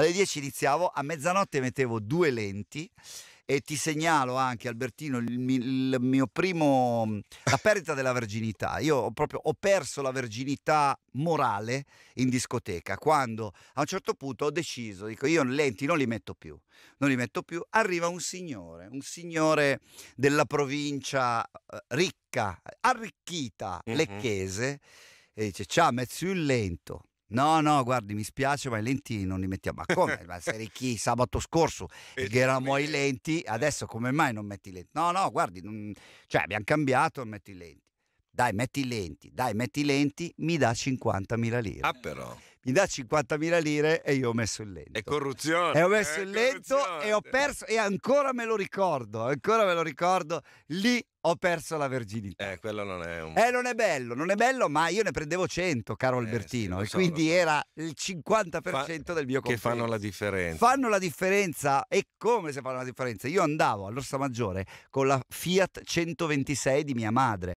alle 10 iniziavo, a mezzanotte mettevo due lenti e ti segnalo anche Albertino il, il mio primo la perdita della verginità io ho proprio ho perso la verginità morale in discoteca quando a un certo punto ho deciso dico io lenti non li metto più non li metto più arriva un signore un signore della provincia eh, ricca arricchita mm-hmm. lecchese e dice ciao metti il lento No, no, guardi, mi spiace, ma i lenti non li mettiamo. Ma come? Ma sei chi sabato scorso che eravamo ai lenti, adesso come mai non metti i lenti? No, no, guardi, non... cioè abbiamo cambiato, metti i lenti. Dai, metti i lenti, dai, metti i lenti, mi dà 50.000 lire. Ah, però mi dà 50.000 lire e io ho messo il lento. È corruzione. E ho eh, messo il lento e ho perso, e ancora me lo ricordo, ancora me lo ricordo, lì ho perso la verginità. Eh, quello non è un... Eh, non è bello, non è bello, ma io ne prendevo 100, caro eh, Albertino, sì, e so, quindi so. era il 50% Fa... del mio compenso. Che fanno la differenza. Fanno la differenza, e come se fanno la differenza? Io andavo all'Orsa Maggiore con la Fiat 126 di mia madre,